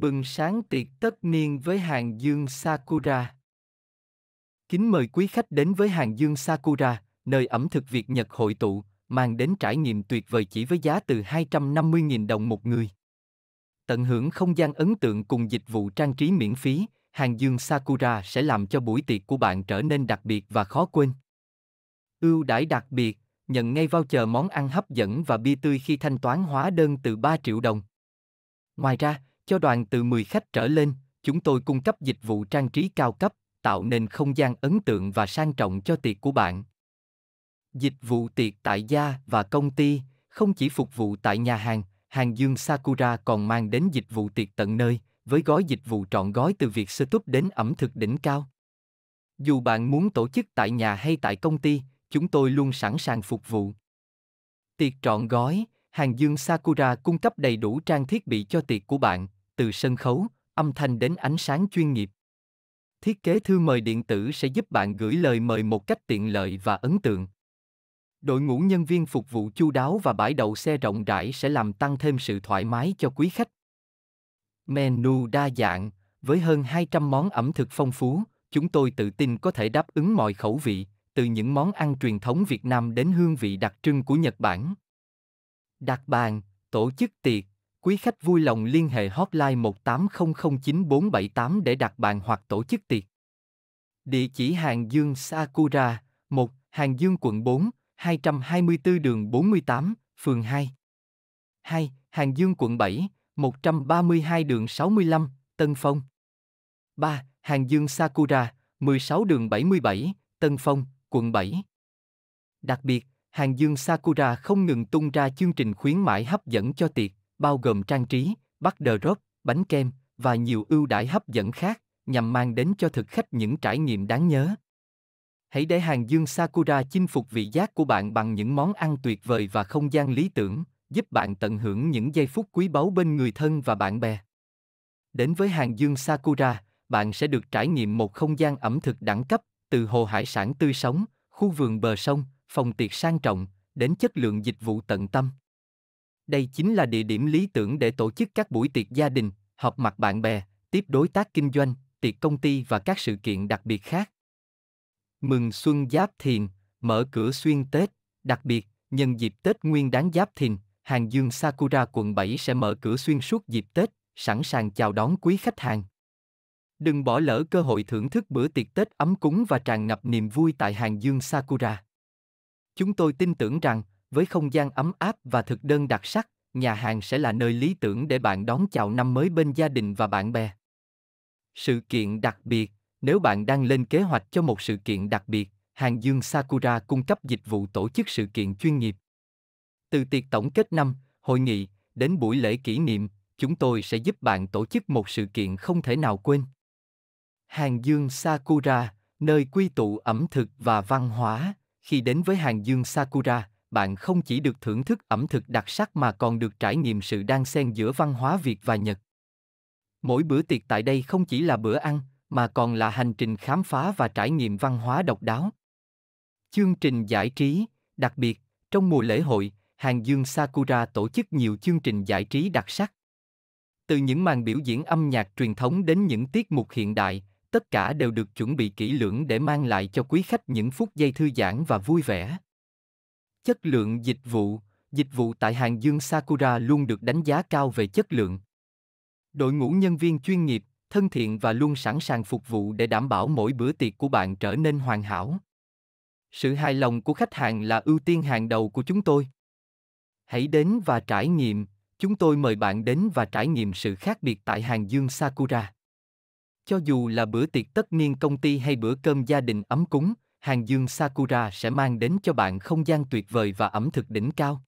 bừng sáng tiệc tất niên với hàng dương Sakura. Kính mời quý khách đến với hàng dương Sakura, nơi ẩm thực Việt Nhật hội tụ, mang đến trải nghiệm tuyệt vời chỉ với giá từ 250.000 đồng một người. Tận hưởng không gian ấn tượng cùng dịch vụ trang trí miễn phí, hàng dương Sakura sẽ làm cho buổi tiệc của bạn trở nên đặc biệt và khó quên. Ưu đãi đặc biệt, nhận ngay voucher món ăn hấp dẫn và bia tươi khi thanh toán hóa đơn từ 3 triệu đồng. Ngoài ra, cho đoàn từ 10 khách trở lên, chúng tôi cung cấp dịch vụ trang trí cao cấp, tạo nên không gian ấn tượng và sang trọng cho tiệc của bạn. Dịch vụ tiệc tại gia và công ty không chỉ phục vụ tại nhà hàng, hàng Dương Sakura còn mang đến dịch vụ tiệc tận nơi, với gói dịch vụ trọn gói từ việc sơ túc đến ẩm thực đỉnh cao. Dù bạn muốn tổ chức tại nhà hay tại công ty, chúng tôi luôn sẵn sàng phục vụ. Tiệc trọn gói, hàng Dương Sakura cung cấp đầy đủ trang thiết bị cho tiệc của bạn, từ sân khấu, âm thanh đến ánh sáng chuyên nghiệp. Thiết kế thư mời điện tử sẽ giúp bạn gửi lời mời một cách tiện lợi và ấn tượng. Đội ngũ nhân viên phục vụ chu đáo và bãi đậu xe rộng rãi sẽ làm tăng thêm sự thoải mái cho quý khách. Menu đa dạng, với hơn 200 món ẩm thực phong phú, chúng tôi tự tin có thể đáp ứng mọi khẩu vị, từ những món ăn truyền thống Việt Nam đến hương vị đặc trưng của Nhật Bản. Đặt bàn, tổ chức tiệc, Quý khách vui lòng liên hệ hotline 18009478 để đặt bàn hoặc tổ chức tiệc. Địa chỉ Hàng Dương Sakura, 1, Hàng Dương quận 4, 224 đường 48, phường 2. 2. Hàng Dương quận 7, 132 đường 65, Tân Phong. 3. Hàng Dương Sakura, 16 đường 77, Tân Phong, quận 7. Đặc biệt, Hàng Dương Sakura không ngừng tung ra chương trình khuyến mãi hấp dẫn cho tiệc bao gồm trang trí, bắt đờ rốt, bánh kem và nhiều ưu đãi hấp dẫn khác nhằm mang đến cho thực khách những trải nghiệm đáng nhớ. Hãy để hàng dương Sakura chinh phục vị giác của bạn bằng những món ăn tuyệt vời và không gian lý tưởng, giúp bạn tận hưởng những giây phút quý báu bên người thân và bạn bè. Đến với hàng dương Sakura, bạn sẽ được trải nghiệm một không gian ẩm thực đẳng cấp, từ hồ hải sản tươi sống, khu vườn bờ sông, phòng tiệc sang trọng, đến chất lượng dịch vụ tận tâm đây chính là địa điểm lý tưởng để tổ chức các buổi tiệc gia đình, họp mặt bạn bè, tiếp đối tác kinh doanh, tiệc công ty và các sự kiện đặc biệt khác. Mừng Xuân Giáp Thìn, mở cửa xuyên Tết, đặc biệt, nhân dịp Tết Nguyên đáng Giáp Thìn, hàng dương Sakura quận 7 sẽ mở cửa xuyên suốt dịp Tết, sẵn sàng chào đón quý khách hàng. Đừng bỏ lỡ cơ hội thưởng thức bữa tiệc Tết ấm cúng và tràn ngập niềm vui tại hàng dương Sakura. Chúng tôi tin tưởng rằng, với không gian ấm áp và thực đơn đặc sắc, nhà hàng sẽ là nơi lý tưởng để bạn đón chào năm mới bên gia đình và bạn bè. Sự kiện đặc biệt, nếu bạn đang lên kế hoạch cho một sự kiện đặc biệt, Hàng Dương Sakura cung cấp dịch vụ tổ chức sự kiện chuyên nghiệp. Từ tiệc tổng kết năm, hội nghị, đến buổi lễ kỷ niệm, chúng tôi sẽ giúp bạn tổ chức một sự kiện không thể nào quên. Hàng Dương Sakura, nơi quy tụ ẩm thực và văn hóa, khi đến với Hàng Dương Sakura, bạn không chỉ được thưởng thức ẩm thực đặc sắc mà còn được trải nghiệm sự đan xen giữa văn hóa Việt và Nhật. Mỗi bữa tiệc tại đây không chỉ là bữa ăn, mà còn là hành trình khám phá và trải nghiệm văn hóa độc đáo. Chương trình giải trí, đặc biệt, trong mùa lễ hội, Hàng Dương Sakura tổ chức nhiều chương trình giải trí đặc sắc. Từ những màn biểu diễn âm nhạc truyền thống đến những tiết mục hiện đại, tất cả đều được chuẩn bị kỹ lưỡng để mang lại cho quý khách những phút giây thư giãn và vui vẻ. Chất lượng dịch vụ, dịch vụ tại Hàng Dương Sakura luôn được đánh giá cao về chất lượng. Đội ngũ nhân viên chuyên nghiệp, thân thiện và luôn sẵn sàng phục vụ để đảm bảo mỗi bữa tiệc của bạn trở nên hoàn hảo. Sự hài lòng của khách hàng là ưu tiên hàng đầu của chúng tôi. Hãy đến và trải nghiệm, chúng tôi mời bạn đến và trải nghiệm sự khác biệt tại Hàng Dương Sakura. Cho dù là bữa tiệc tất niên công ty hay bữa cơm gia đình ấm cúng, hàng dương Sakura sẽ mang đến cho bạn không gian tuyệt vời và ẩm thực đỉnh cao.